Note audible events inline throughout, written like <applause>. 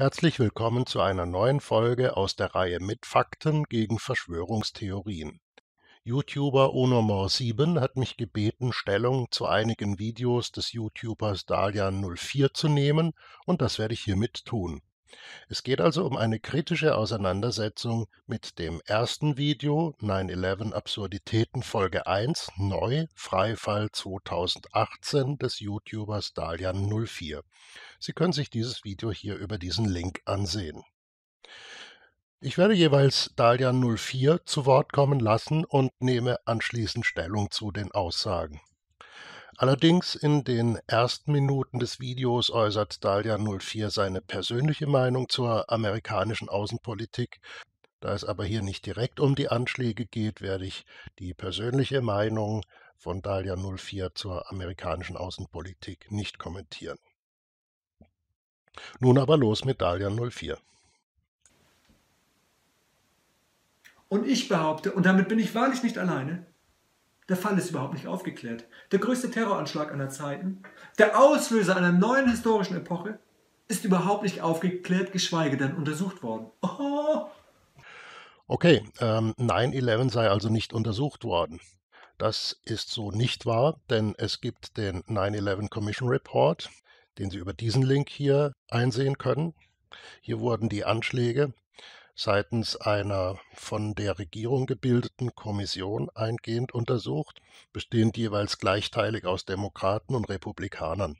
Herzlich willkommen zu einer neuen Folge aus der Reihe mit Fakten gegen Verschwörungstheorien. YouTuber Onomor7 hat mich gebeten, Stellung zu einigen Videos des YouTubers Dalian04 zu nehmen und das werde ich hiermit tun. Es geht also um eine kritische Auseinandersetzung mit dem ersten Video 9-11 Absurditäten Folge 1 neu, Freifall 2018 des YouTubers Dalian04. Sie können sich dieses Video hier über diesen Link ansehen. Ich werde jeweils Dalian04 zu Wort kommen lassen und nehme anschließend Stellung zu den Aussagen. Allerdings in den ersten Minuten des Videos äußert Dalia 04 seine persönliche Meinung zur amerikanischen Außenpolitik. Da es aber hier nicht direkt um die Anschläge geht, werde ich die persönliche Meinung von Dalia 04 zur amerikanischen Außenpolitik nicht kommentieren. Nun aber los mit Dalia 04. Und ich behaupte, und damit bin ich wahrlich nicht alleine, der Fall ist überhaupt nicht aufgeklärt. Der größte Terroranschlag aller Zeiten, der Auslöser einer neuen historischen Epoche, ist überhaupt nicht aufgeklärt, geschweige denn untersucht worden. Oh. Okay, ähm, 9-11 sei also nicht untersucht worden. Das ist so nicht wahr, denn es gibt den 9-11 Commission Report, den Sie über diesen Link hier einsehen können. Hier wurden die Anschläge seitens einer von der Regierung gebildeten Kommission eingehend untersucht, bestehend jeweils gleichteilig aus Demokraten und Republikanern.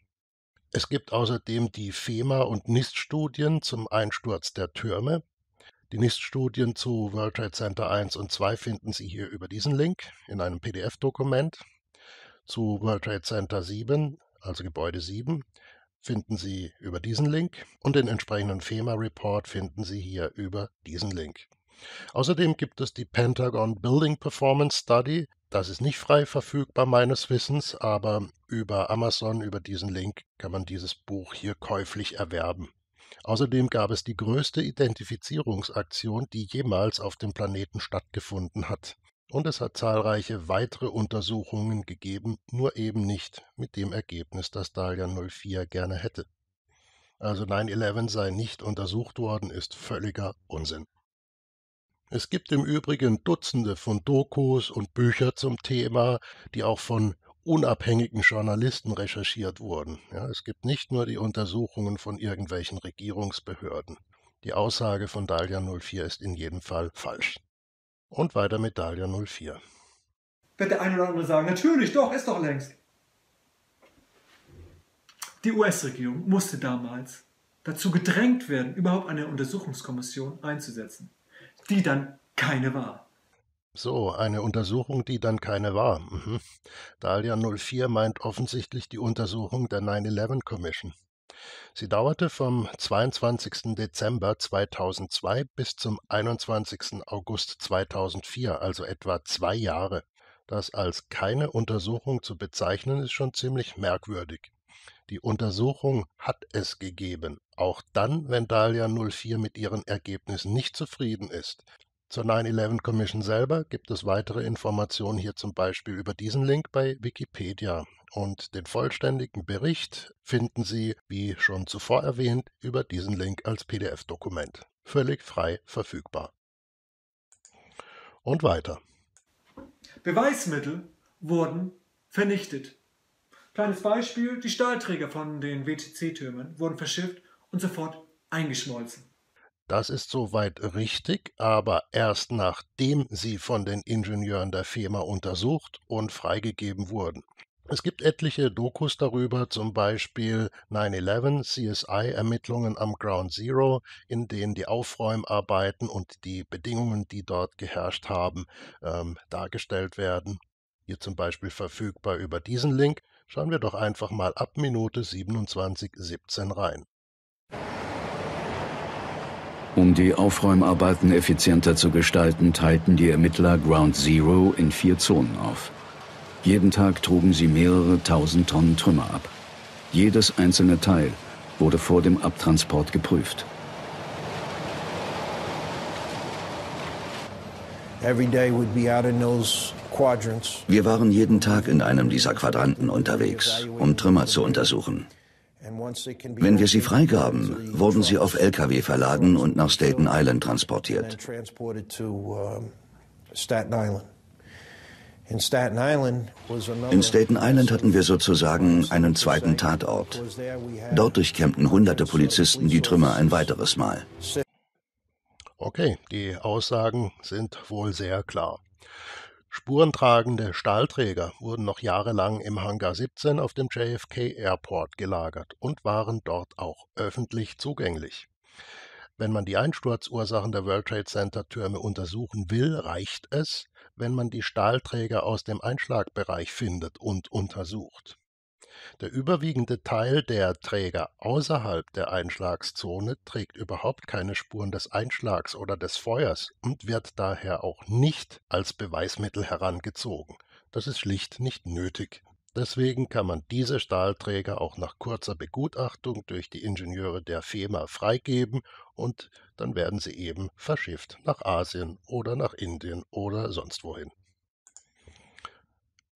Es gibt außerdem die FEMA- und NIST-Studien zum Einsturz der Türme. Die NIST-Studien zu World Trade Center 1 und 2 finden Sie hier über diesen Link in einem PDF-Dokument. Zu World Trade Center 7, also Gebäude 7, finden Sie über diesen Link und den entsprechenden FEMA-Report finden Sie hier über diesen Link. Außerdem gibt es die Pentagon Building Performance Study. Das ist nicht frei verfügbar meines Wissens, aber über Amazon, über diesen Link kann man dieses Buch hier käuflich erwerben. Außerdem gab es die größte Identifizierungsaktion, die jemals auf dem Planeten stattgefunden hat. Und es hat zahlreiche weitere Untersuchungen gegeben, nur eben nicht mit dem Ergebnis, das Dalian 04 gerne hätte. Also 9-11 sei nicht untersucht worden, ist völliger Unsinn. Es gibt im Übrigen Dutzende von Dokus und Büchern zum Thema, die auch von unabhängigen Journalisten recherchiert wurden. Ja, es gibt nicht nur die Untersuchungen von irgendwelchen Regierungsbehörden. Die Aussage von Dahlia 04 ist in jedem Fall falsch. Und weiter mit Dahlia 04. Wird der eine oder andere sagen, natürlich, doch, ist doch längst. Die US-Regierung musste damals dazu gedrängt werden, überhaupt eine Untersuchungskommission einzusetzen, die dann keine war. So, eine Untersuchung, die dann keine war. Mhm. Dahlia 04 meint offensichtlich die Untersuchung der 9-11 Commission. Sie dauerte vom 22. Dezember 2002 bis zum 21. August 2004, also etwa zwei Jahre. Das als keine Untersuchung zu bezeichnen, ist schon ziemlich merkwürdig. Die Untersuchung hat es gegeben, auch dann, wenn Dahlia 04 mit ihren Ergebnissen nicht zufrieden ist. Zur 9-11 Commission selber gibt es weitere Informationen hier zum Beispiel über diesen Link bei Wikipedia. Und den vollständigen Bericht finden Sie, wie schon zuvor erwähnt, über diesen Link als PDF-Dokument. Völlig frei verfügbar. Und weiter. Beweismittel wurden vernichtet. Kleines Beispiel, die Stahlträger von den WTC-Türmen wurden verschifft und sofort eingeschmolzen. Das ist soweit richtig, aber erst nachdem sie von den Ingenieuren der Firma untersucht und freigegeben wurden. Es gibt etliche Dokus darüber, zum Beispiel 9-11 CSI-Ermittlungen am Ground Zero, in denen die Aufräumarbeiten und die Bedingungen, die dort geherrscht haben, ähm, dargestellt werden. Hier zum Beispiel verfügbar über diesen Link. Schauen wir doch einfach mal ab Minute 27.17 rein. Um die Aufräumarbeiten effizienter zu gestalten, teilten die Ermittler Ground Zero in vier Zonen auf. Jeden Tag trugen sie mehrere tausend Tonnen Trümmer ab. Jedes einzelne Teil wurde vor dem Abtransport geprüft. Wir waren jeden Tag in einem dieser Quadranten unterwegs, um Trümmer zu untersuchen. Wenn wir sie freigaben, wurden sie auf Lkw verladen und nach Staten Island transportiert. In Staten Island hatten wir sozusagen einen zweiten Tatort. Dort durchkämmten hunderte Polizisten die Trümmer ein weiteres Mal. Okay, die Aussagen sind wohl sehr klar. Spurentragende Stahlträger wurden noch jahrelang im Hangar 17 auf dem JFK Airport gelagert und waren dort auch öffentlich zugänglich. Wenn man die Einsturzursachen der World Trade Center Türme untersuchen will, reicht es, wenn man die Stahlträger aus dem Einschlagbereich findet und untersucht der überwiegende Teil der Träger außerhalb der Einschlagszone trägt überhaupt keine Spuren des Einschlags oder des Feuers und wird daher auch nicht als Beweismittel herangezogen. Das ist schlicht nicht nötig. Deswegen kann man diese Stahlträger auch nach kurzer Begutachtung durch die Ingenieure der FEMA freigeben und dann werden sie eben verschifft nach Asien oder nach Indien oder sonst wohin.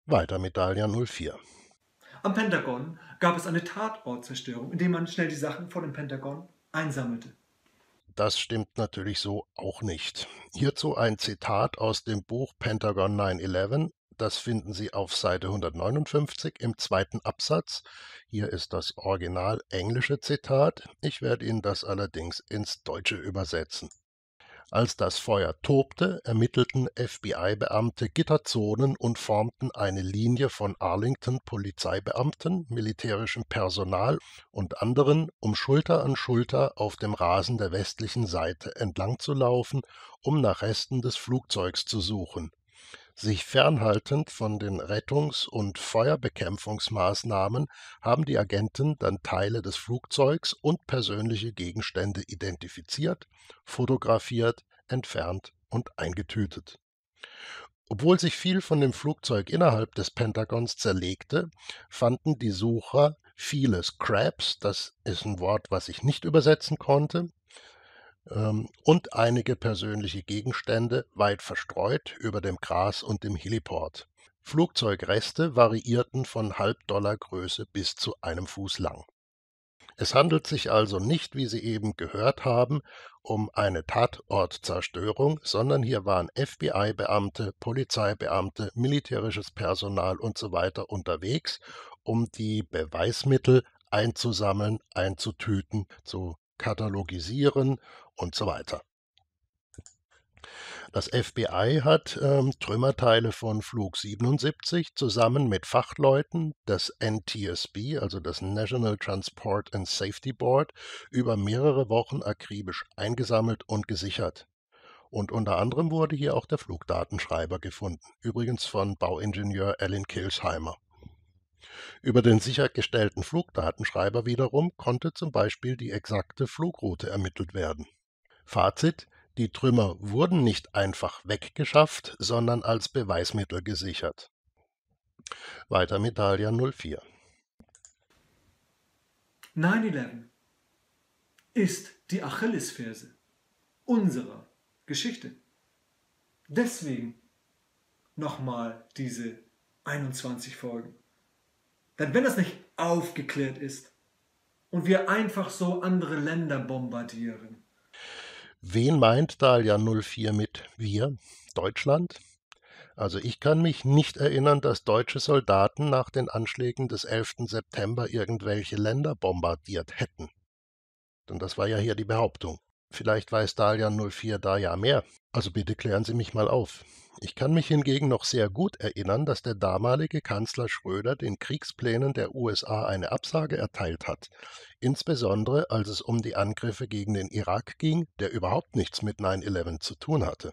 Weiter mit Dahlia 04. Am Pentagon gab es eine Tatortzerstörung, indem man schnell die Sachen vor dem Pentagon einsammelte. Das stimmt natürlich so auch nicht. Hierzu ein Zitat aus dem Buch Pentagon 9-11. Das finden Sie auf Seite 159 im zweiten Absatz. Hier ist das original englische Zitat. Ich werde Ihnen das allerdings ins Deutsche übersetzen. Als das Feuer tobte, ermittelten FBI-Beamte Gitterzonen und formten eine Linie von Arlington-Polizeibeamten, militärischem Personal und anderen, um Schulter an Schulter auf dem Rasen der westlichen Seite entlang zu laufen, um nach Resten des Flugzeugs zu suchen sich fernhaltend von den Rettungs- und Feuerbekämpfungsmaßnahmen haben die Agenten dann Teile des Flugzeugs und persönliche Gegenstände identifiziert, fotografiert, entfernt und eingetütet. Obwohl sich viel von dem Flugzeug innerhalb des Pentagons zerlegte, fanden die Sucher viele Scraps, das ist ein Wort, was ich nicht übersetzen konnte, ähm, und einige persönliche Gegenstände weit verstreut über dem Gras und dem Heliport. Flugzeugreste variierten von halb Dollar Größe bis zu einem Fuß lang. Es handelt sich also nicht, wie Sie eben gehört haben, um eine Tatortzerstörung, sondern hier waren FBI-Beamte, Polizeibeamte, militärisches Personal usw. So unterwegs, um die Beweismittel einzusammeln, einzutüten, zu katalogisieren und so weiter. Das FBI hat ähm, Trümmerteile von Flug 77 zusammen mit Fachleuten des NTSB, also des National Transport and Safety Board, über mehrere Wochen akribisch eingesammelt und gesichert. Und unter anderem wurde hier auch der Flugdatenschreiber gefunden, übrigens von Bauingenieur Alan Kilsheimer. Über den sichergestellten Flugdatenschreiber wiederum konnte zum Beispiel die exakte Flugroute ermittelt werden. Fazit Die Trümmer wurden nicht einfach weggeschafft, sondern als Beweismittel gesichert. Weiter mit Dahlia 04. 9-11 ist die Achillesferse unserer Geschichte. Deswegen nochmal diese 21 Folgen. Denn wenn das nicht aufgeklärt ist und wir einfach so andere Länder bombardieren. Wen meint Dalia 04 mit wir? Deutschland? Also ich kann mich nicht erinnern, dass deutsche Soldaten nach den Anschlägen des 11. September irgendwelche Länder bombardiert hätten. Denn das war ja hier die Behauptung. Vielleicht weiß Dalian 04 da ja mehr. Also bitte klären Sie mich mal auf. Ich kann mich hingegen noch sehr gut erinnern, dass der damalige Kanzler Schröder den Kriegsplänen der USA eine Absage erteilt hat, insbesondere als es um die Angriffe gegen den Irak ging, der überhaupt nichts mit 9-11 zu tun hatte.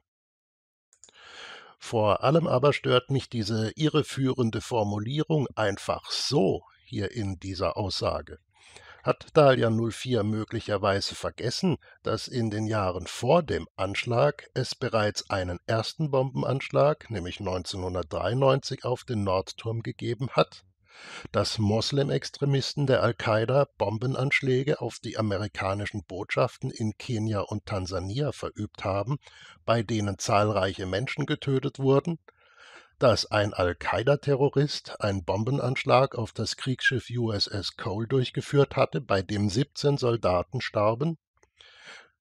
Vor allem aber stört mich diese irreführende Formulierung einfach so hier in dieser Aussage. Hat Dahlia 04 möglicherweise vergessen, dass in den Jahren vor dem Anschlag es bereits einen ersten Bombenanschlag, nämlich 1993, auf den Nordturm gegeben hat? dass Moslem-Extremisten der Al-Qaida Bombenanschläge auf die amerikanischen Botschaften in Kenia und Tansania verübt haben, bei denen zahlreiche Menschen getötet wurden, dass ein Al-Qaida-Terrorist einen Bombenanschlag auf das Kriegsschiff USS Cole durchgeführt hatte, bei dem 17 Soldaten starben,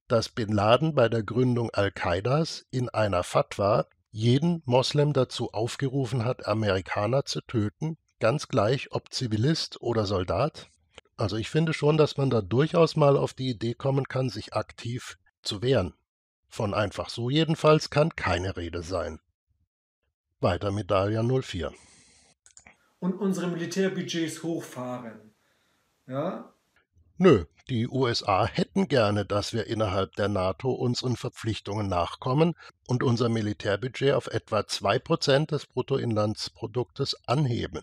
dass Bin Laden bei der Gründung Al-Qaidas in einer Fatwa jeden Moslem dazu aufgerufen hat, Amerikaner zu töten, ganz gleich ob Zivilist oder Soldat. Also ich finde schon, dass man da durchaus mal auf die Idee kommen kann, sich aktiv zu wehren. Von einfach so jedenfalls kann keine Rede sein weiter mit Daria 04. Und unsere Militärbudgets hochfahren. Ja? Nö, die USA hätten gerne, dass wir innerhalb der NATO unseren Verpflichtungen nachkommen und unser Militärbudget auf etwa 2% des Bruttoinlandsproduktes anheben.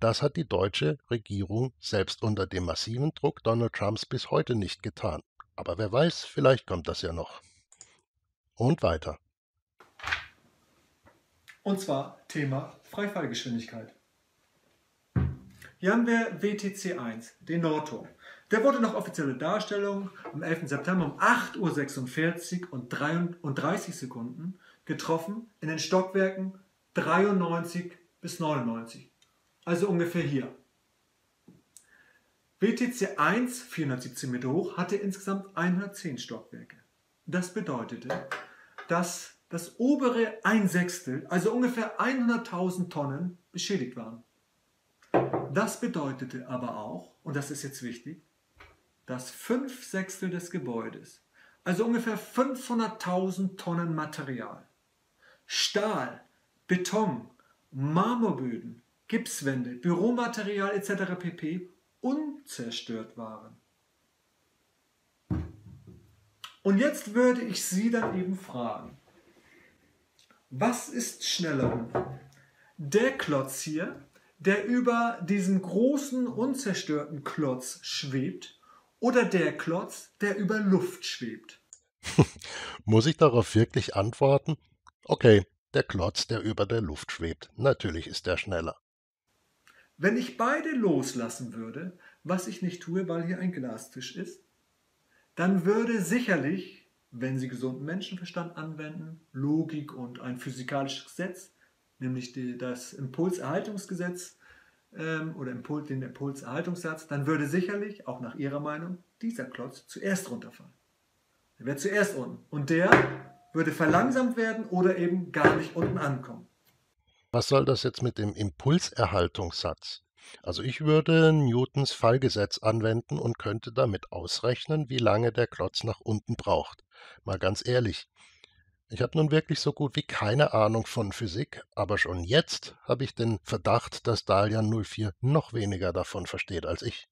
Das hat die deutsche Regierung selbst unter dem massiven Druck Donald Trumps bis heute nicht getan. Aber wer weiß, vielleicht kommt das ja noch. Und weiter. Und zwar Thema Freifallgeschwindigkeit. Hier haben wir WTC1, den Nordturm. Der wurde nach offizieller Darstellung am 11. September um 8.46 Uhr und 30 Sekunden getroffen in den Stockwerken 93 bis 99. Also ungefähr hier. WTC 1, 417 Meter hoch, hatte insgesamt 110 Stockwerke. Das bedeutete, dass das obere ein Sechstel, also ungefähr 100.000 Tonnen, beschädigt waren. Das bedeutete aber auch, und das ist jetzt wichtig, dass fünf Sechstel des Gebäudes, also ungefähr 500.000 Tonnen Material, Stahl, Beton, Marmorböden, Gipswände, Büromaterial etc. pp. unzerstört waren. Und jetzt würde ich Sie dann eben fragen, was ist schneller? Der Klotz hier, der über diesem großen, unzerstörten Klotz schwebt, oder der Klotz, der über Luft schwebt? <laughs> Muss ich darauf wirklich antworten? Okay, der Klotz, der über der Luft schwebt. Natürlich ist er schneller. Wenn ich beide loslassen würde, was ich nicht tue, weil hier ein Glastisch ist, dann würde sicherlich wenn sie gesunden Menschenverstand anwenden, Logik und ein physikalisches Gesetz, nämlich die, das Impulserhaltungsgesetz ähm, oder Impuls, den Impulserhaltungssatz, dann würde sicherlich, auch nach ihrer Meinung, dieser Klotz zuerst runterfallen. Er wäre zuerst unten. Und der würde verlangsamt werden oder eben gar nicht unten ankommen. Was soll das jetzt mit dem Impulserhaltungssatz? Also ich würde Newtons Fallgesetz anwenden und könnte damit ausrechnen, wie lange der Klotz nach unten braucht. Mal ganz ehrlich, ich habe nun wirklich so gut wie keine Ahnung von Physik, aber schon jetzt habe ich den Verdacht, dass Dalian 04 noch weniger davon versteht als ich.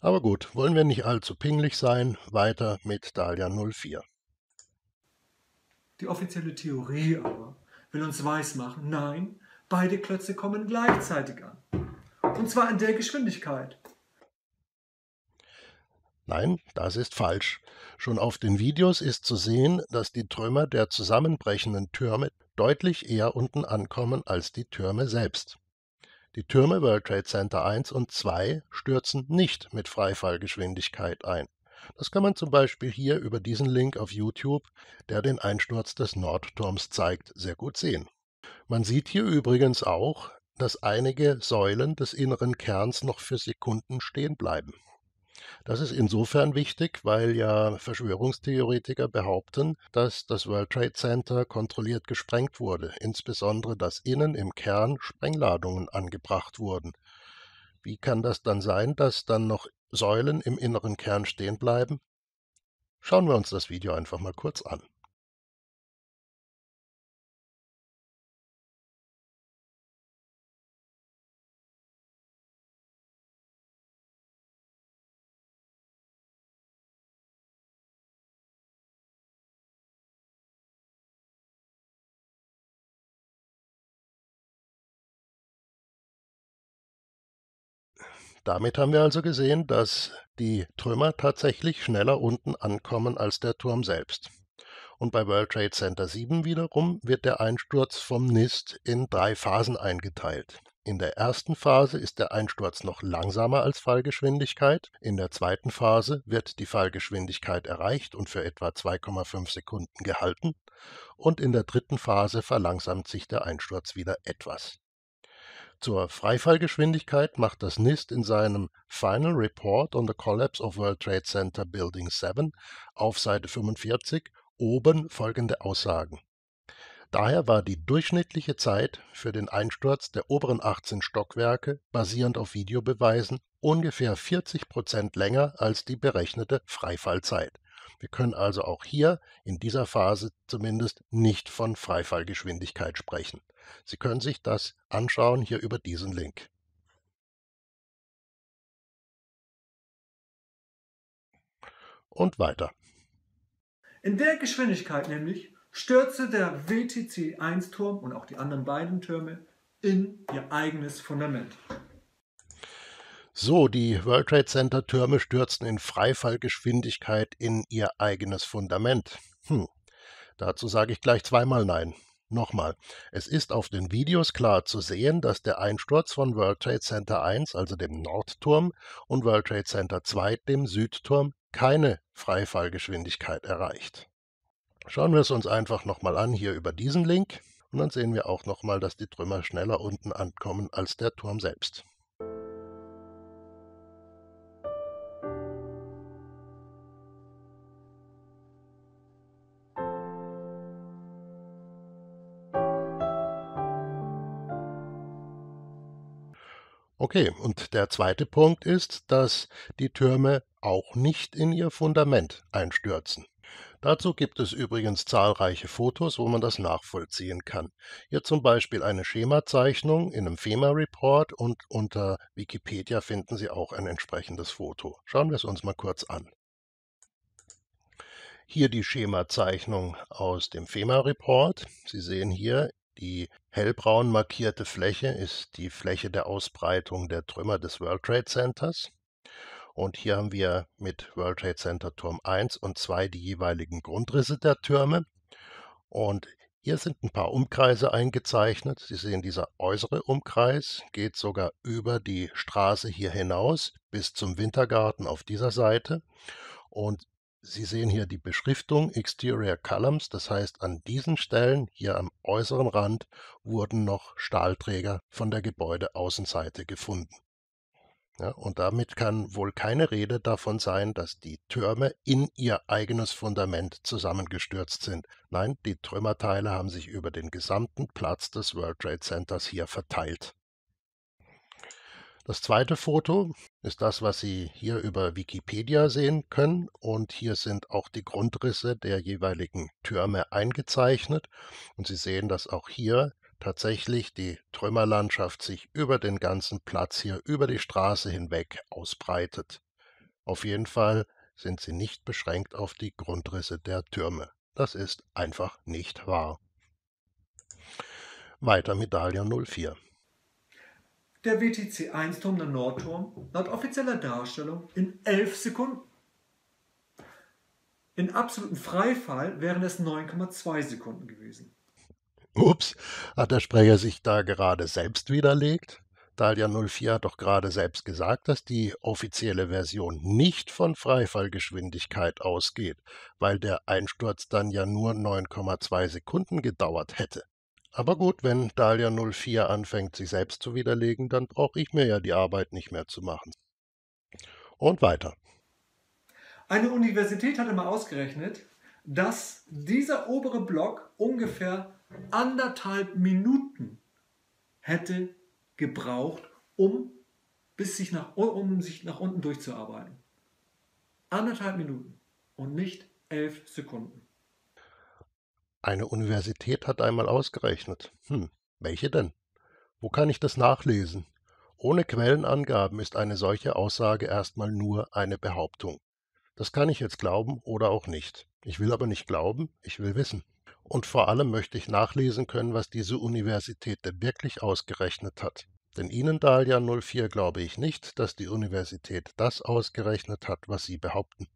Aber gut, wollen wir nicht allzu pinglich sein, weiter mit Dalian 04. Die offizielle Theorie aber will uns weismachen, nein, beide Klötze kommen gleichzeitig an. Und zwar in der Geschwindigkeit, Nein, das ist falsch. Schon auf den Videos ist zu sehen, dass die Trümmer der zusammenbrechenden Türme deutlich eher unten ankommen als die Türme selbst. Die Türme World Trade Center 1 und 2 stürzen nicht mit Freifallgeschwindigkeit ein. Das kann man zum Beispiel hier über diesen Link auf YouTube, der den Einsturz des Nordturms zeigt, sehr gut sehen. Man sieht hier übrigens auch, dass einige Säulen des inneren Kerns noch für Sekunden stehen bleiben. Das ist insofern wichtig, weil ja Verschwörungstheoretiker behaupten, dass das World Trade Center kontrolliert gesprengt wurde, insbesondere dass innen im Kern Sprengladungen angebracht wurden. Wie kann das dann sein, dass dann noch Säulen im inneren Kern stehen bleiben? Schauen wir uns das Video einfach mal kurz an. Damit haben wir also gesehen, dass die Trümmer tatsächlich schneller unten ankommen als der Turm selbst. Und bei World Trade Center 7 wiederum wird der Einsturz vom NIST in drei Phasen eingeteilt. In der ersten Phase ist der Einsturz noch langsamer als Fallgeschwindigkeit. In der zweiten Phase wird die Fallgeschwindigkeit erreicht und für etwa 2,5 Sekunden gehalten. Und in der dritten Phase verlangsamt sich der Einsturz wieder etwas. Zur Freifallgeschwindigkeit macht das NIST in seinem Final Report on the Collapse of World Trade Center Building 7 auf Seite 45 oben folgende Aussagen. Daher war die durchschnittliche Zeit für den Einsturz der oberen 18 Stockwerke basierend auf Videobeweisen ungefähr 40 Prozent länger als die berechnete Freifallzeit. Wir können also auch hier in dieser Phase zumindest nicht von Freifallgeschwindigkeit sprechen. Sie können sich das anschauen hier über diesen Link. Und weiter. In der Geschwindigkeit nämlich stürzte der WTC-1-Turm und auch die anderen beiden Türme in ihr eigenes Fundament. So, die World Trade Center Türme stürzten in Freifallgeschwindigkeit in ihr eigenes Fundament. Hm, dazu sage ich gleich zweimal nein. Nochmal, es ist auf den Videos klar zu sehen, dass der Einsturz von World Trade Center 1, also dem Nordturm, und World Trade Center 2, dem Südturm, keine Freifallgeschwindigkeit erreicht. Schauen wir es uns einfach nochmal an hier über diesen Link und dann sehen wir auch nochmal, dass die Trümmer schneller unten ankommen als der Turm selbst. Okay, und der zweite Punkt ist, dass die Türme auch nicht in ihr Fundament einstürzen. Dazu gibt es übrigens zahlreiche Fotos, wo man das nachvollziehen kann. Hier zum Beispiel eine Schemazeichnung in einem FEMA-Report und unter Wikipedia finden Sie auch ein entsprechendes Foto. Schauen wir es uns mal kurz an. Hier die Schemazeichnung aus dem FEMA-Report. Sie sehen hier die hellbraun markierte Fläche ist die Fläche der Ausbreitung der Trümmer des World Trade Centers. Und hier haben wir mit World Trade Center Turm 1 und 2 die jeweiligen Grundrisse der Türme. Und hier sind ein paar Umkreise eingezeichnet. Sie sehen, dieser äußere Umkreis geht sogar über die Straße hier hinaus bis zum Wintergarten auf dieser Seite. Und Sie sehen hier die Beschriftung Exterior Columns, das heißt an diesen Stellen hier am äußeren Rand wurden noch Stahlträger von der Gebäudeaußenseite gefunden. Ja, und damit kann wohl keine Rede davon sein, dass die Türme in ihr eigenes Fundament zusammengestürzt sind. Nein, die Trümmerteile haben sich über den gesamten Platz des World Trade Centers hier verteilt. Das zweite Foto ist das, was Sie hier über Wikipedia sehen können. Und hier sind auch die Grundrisse der jeweiligen Türme eingezeichnet. Und Sie sehen, dass auch hier tatsächlich die Trümmerlandschaft sich über den ganzen Platz hier, über die Straße hinweg ausbreitet. Auf jeden Fall sind sie nicht beschränkt auf die Grundrisse der Türme. Das ist einfach nicht wahr. Weiter Medaille 04 der WTC-1-Turm der Nordturm laut offizieller Darstellung in 11 Sekunden. In absolutem Freifall wären es 9,2 Sekunden gewesen. Ups, hat der Sprecher sich da gerade selbst widerlegt? Dalia 04 hat doch gerade selbst gesagt, dass die offizielle Version nicht von Freifallgeschwindigkeit ausgeht, weil der Einsturz dann ja nur 9,2 Sekunden gedauert hätte. Aber gut, wenn Dahlia 04 anfängt, sich selbst zu widerlegen, dann brauche ich mir ja die Arbeit nicht mehr zu machen. Und weiter. Eine Universität hatte mal ausgerechnet, dass dieser obere Block ungefähr anderthalb Minuten hätte gebraucht, um, bis sich, nach, um sich nach unten durchzuarbeiten. Anderthalb Minuten und nicht elf Sekunden. Eine Universität hat einmal ausgerechnet. Hm, welche denn? Wo kann ich das nachlesen? Ohne Quellenangaben ist eine solche Aussage erstmal nur eine Behauptung. Das kann ich jetzt glauben oder auch nicht. Ich will aber nicht glauben, ich will wissen. Und vor allem möchte ich nachlesen können, was diese Universität denn wirklich ausgerechnet hat. Denn Ihnen, Dahlia 04, glaube ich nicht, dass die Universität das ausgerechnet hat, was Sie behaupten.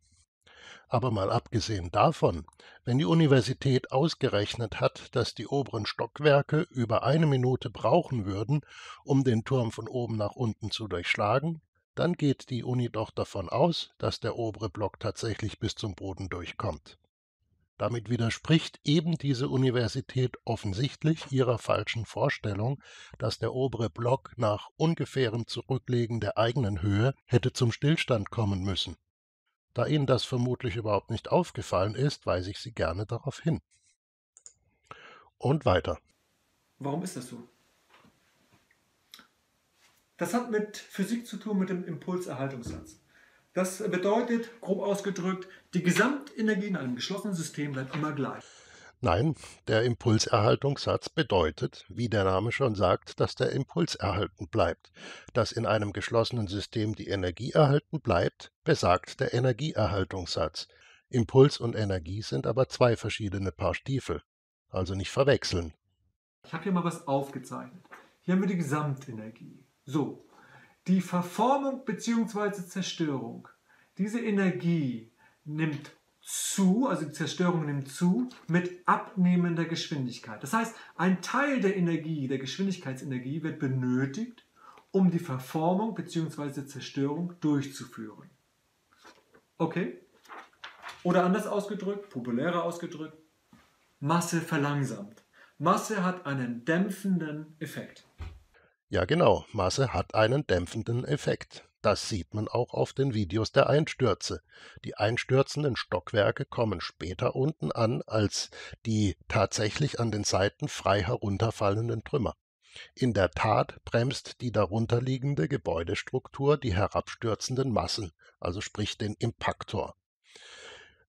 Aber mal abgesehen davon, wenn die Universität ausgerechnet hat, dass die oberen Stockwerke über eine Minute brauchen würden, um den Turm von oben nach unten zu durchschlagen, dann geht die Uni doch davon aus, dass der obere Block tatsächlich bis zum Boden durchkommt. Damit widerspricht eben diese Universität offensichtlich ihrer falschen Vorstellung, dass der obere Block nach ungefährem Zurücklegen der eigenen Höhe hätte zum Stillstand kommen müssen. Da Ihnen das vermutlich überhaupt nicht aufgefallen ist, weise ich Sie gerne darauf hin. Und weiter. Warum ist das so? Das hat mit Physik zu tun, mit dem Impulserhaltungssatz. Das bedeutet, grob ausgedrückt, die Gesamtenergie in einem geschlossenen System bleibt immer gleich. Nein, der Impulserhaltungssatz bedeutet, wie der Name schon sagt, dass der Impuls erhalten bleibt. Dass in einem geschlossenen System die Energie erhalten bleibt, besagt der Energieerhaltungssatz. Impuls und Energie sind aber zwei verschiedene Paar Stiefel, also nicht verwechseln. Ich habe hier mal was aufgezeichnet. Hier haben wir die Gesamtenergie. So, die Verformung bzw. Zerstörung. Diese Energie nimmt zu, also die Zerstörung nimmt zu, mit abnehmender Geschwindigkeit. Das heißt, ein Teil der Energie, der Geschwindigkeitsenergie, wird benötigt, um die Verformung bzw. Zerstörung durchzuführen. Okay? Oder anders ausgedrückt, populärer ausgedrückt, Masse verlangsamt. Masse hat einen dämpfenden Effekt. Ja, genau, Masse hat einen dämpfenden Effekt. Das sieht man auch auf den Videos der Einstürze. Die einstürzenden Stockwerke kommen später unten an als die tatsächlich an den Seiten frei herunterfallenden Trümmer. In der Tat bremst die darunterliegende Gebäudestruktur die herabstürzenden Massen, also sprich den Impaktor.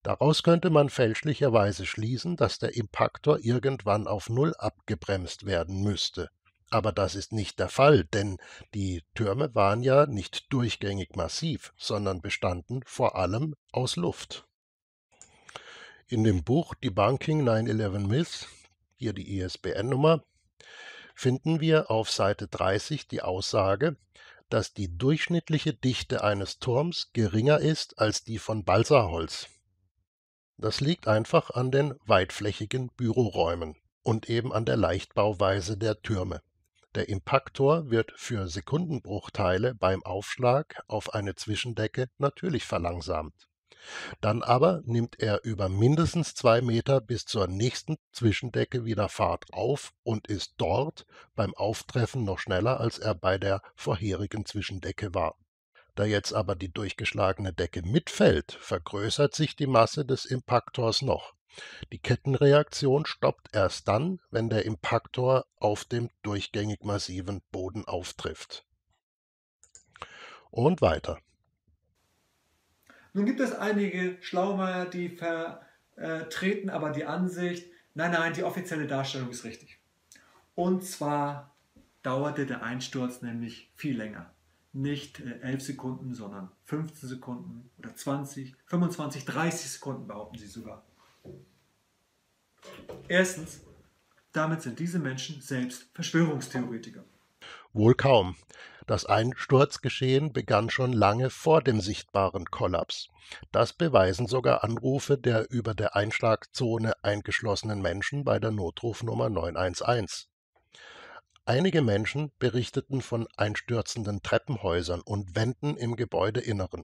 Daraus könnte man fälschlicherweise schließen, dass der Impaktor irgendwann auf Null abgebremst werden müsste. Aber das ist nicht der Fall, denn die Türme waren ja nicht durchgängig massiv, sondern bestanden vor allem aus Luft. In dem Buch Debunking 9-11 Myths, hier die ISBN-Nummer, finden wir auf Seite 30 die Aussage, dass die durchschnittliche Dichte eines Turms geringer ist als die von Balsaholz. Das liegt einfach an den weitflächigen Büroräumen und eben an der Leichtbauweise der Türme. Der Impaktor wird für Sekundenbruchteile beim Aufschlag auf eine Zwischendecke natürlich verlangsamt. Dann aber nimmt er über mindestens zwei Meter bis zur nächsten Zwischendecke wieder Fahrt auf und ist dort beim Auftreffen noch schneller, als er bei der vorherigen Zwischendecke war. Da jetzt aber die durchgeschlagene Decke mitfällt, vergrößert sich die Masse des Impaktors noch. Die Kettenreaktion stoppt erst dann, wenn der Impaktor auf dem durchgängig massiven Boden auftrifft. Und weiter. Nun gibt es einige Schlaumeier, die vertreten äh, aber die Ansicht, nein, nein, die offizielle Darstellung ist richtig. Und zwar dauerte der Einsturz nämlich viel länger. Nicht 11 äh, Sekunden, sondern 15 Sekunden oder 20, 25, 30 Sekunden behaupten sie sogar. Erstens, damit sind diese Menschen selbst Verschwörungstheoretiker. Wohl kaum. Das Einsturzgeschehen begann schon lange vor dem sichtbaren Kollaps. Das beweisen sogar Anrufe der über der Einschlagzone eingeschlossenen Menschen bei der Notrufnummer 911. Einige Menschen berichteten von einstürzenden Treppenhäusern und Wänden im Gebäudeinneren.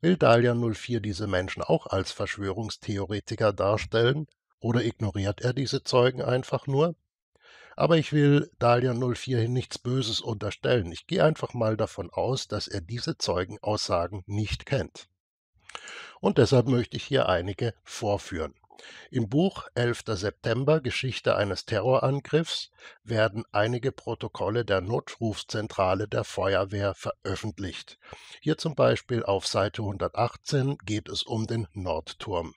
Will Dahlia 04 diese Menschen auch als Verschwörungstheoretiker darstellen? Oder ignoriert er diese Zeugen einfach nur? Aber ich will Dalian 04 hin nichts Böses unterstellen. Ich gehe einfach mal davon aus, dass er diese Zeugenaussagen nicht kennt. Und deshalb möchte ich hier einige vorführen. Im Buch 11. September Geschichte eines Terrorangriffs werden einige Protokolle der Notrufzentrale der Feuerwehr veröffentlicht. Hier zum Beispiel auf Seite 118 geht es um den Nordturm.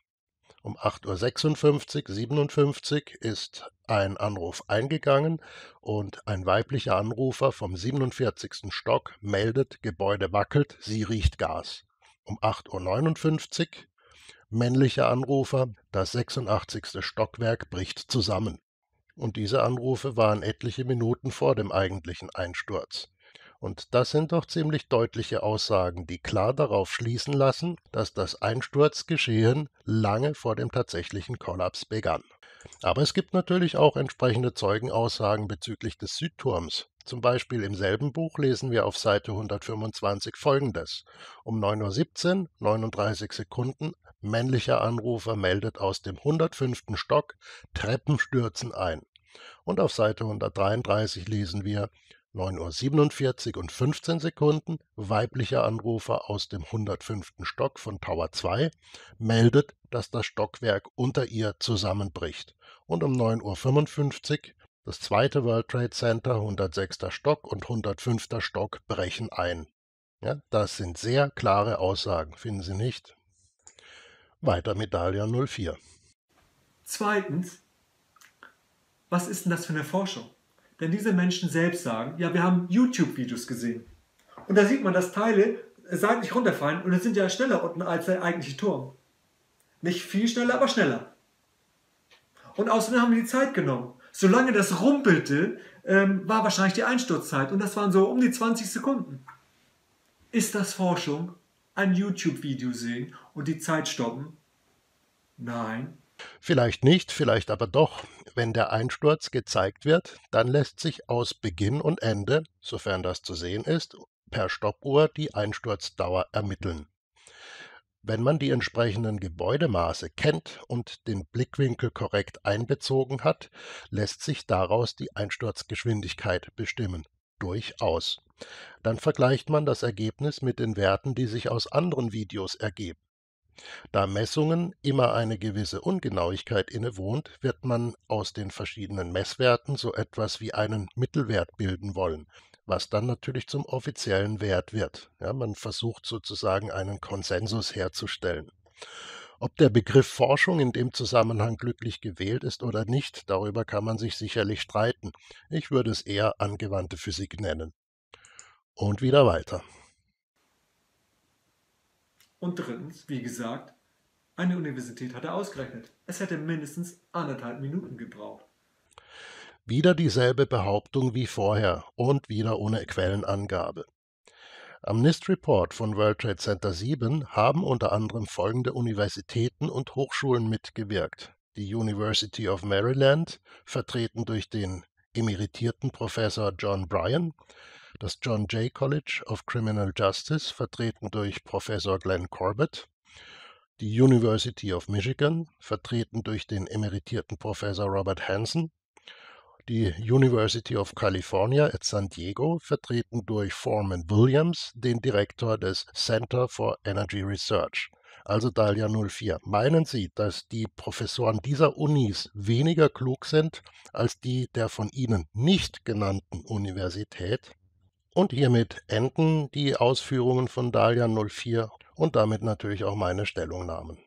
Um 8.56 Uhr 57 ist ein Anruf eingegangen und ein weiblicher Anrufer vom 47. Stock meldet, Gebäude wackelt, sie riecht Gas. Um 8.59 Uhr männlicher Anrufer, das 86. Stockwerk bricht zusammen. Und diese Anrufe waren etliche Minuten vor dem eigentlichen Einsturz. Und das sind doch ziemlich deutliche Aussagen, die klar darauf schließen lassen, dass das Einsturzgeschehen lange vor dem tatsächlichen Kollaps begann. Aber es gibt natürlich auch entsprechende Zeugenaussagen bezüglich des Südturms. Zum Beispiel im selben Buch lesen wir auf Seite 125 folgendes. Um 9.17 Uhr, 39 Sekunden, männlicher Anrufer meldet aus dem 105. Stock Treppenstürzen ein. Und auf Seite 133 lesen wir 9.47 Uhr und 15 Sekunden, weiblicher Anrufer aus dem 105. Stock von Tower 2 meldet, dass das Stockwerk unter ihr zusammenbricht. Und um 9.55 Uhr das zweite World Trade Center, 106. Stock und 105. Stock brechen ein. Ja, das sind sehr klare Aussagen, finden Sie nicht? Weiter mit Dahlia 04. Zweitens, was ist denn das für eine Forschung? wenn diese Menschen selbst sagen, ja, wir haben YouTube-Videos gesehen. Und da sieht man, dass Teile äh, seitlich runterfallen und es sind ja schneller unten als der eigentliche Turm. Nicht viel schneller, aber schneller. Und außerdem haben wir die Zeit genommen. Solange das rumpelte, ähm, war wahrscheinlich die Einsturzzeit und das waren so um die 20 Sekunden. Ist das Forschung? Ein YouTube-Video sehen und die Zeit stoppen? Nein. Vielleicht nicht, vielleicht aber doch. Wenn der Einsturz gezeigt wird, dann lässt sich aus Beginn und Ende, sofern das zu sehen ist, per Stoppuhr die Einsturzdauer ermitteln. Wenn man die entsprechenden Gebäudemaße kennt und den Blickwinkel korrekt einbezogen hat, lässt sich daraus die Einsturzgeschwindigkeit bestimmen. Durchaus. Dann vergleicht man das Ergebnis mit den Werten, die sich aus anderen Videos ergeben. Da Messungen immer eine gewisse Ungenauigkeit innewohnt, wird man aus den verschiedenen Messwerten so etwas wie einen Mittelwert bilden wollen, was dann natürlich zum offiziellen Wert wird. Ja, man versucht sozusagen einen Konsensus herzustellen. Ob der Begriff Forschung in dem Zusammenhang glücklich gewählt ist oder nicht, darüber kann man sich sicherlich streiten. Ich würde es eher angewandte Physik nennen. Und wieder weiter. Und drittens, wie gesagt, eine Universität hatte ausgerechnet, es hätte mindestens anderthalb Minuten gebraucht. Wieder dieselbe Behauptung wie vorher und wieder ohne Quellenangabe. Am NIST Report von World Trade Center 7 haben unter anderem folgende Universitäten und Hochschulen mitgewirkt. Die University of Maryland, vertreten durch den emeritierten Professor John Bryan, das John Jay College of Criminal Justice, vertreten durch Professor Glenn Corbett, die University of Michigan, vertreten durch den emeritierten Professor Robert Hansen, die University of California at San Diego, vertreten durch Foreman Williams, den Direktor des Center for Energy Research. Also Dahlia 04. Meinen Sie, dass die Professoren dieser Unis weniger klug sind als die der von Ihnen nicht genannten Universität? Und hiermit enden die Ausführungen von Dalian 04 und damit natürlich auch meine Stellungnahmen.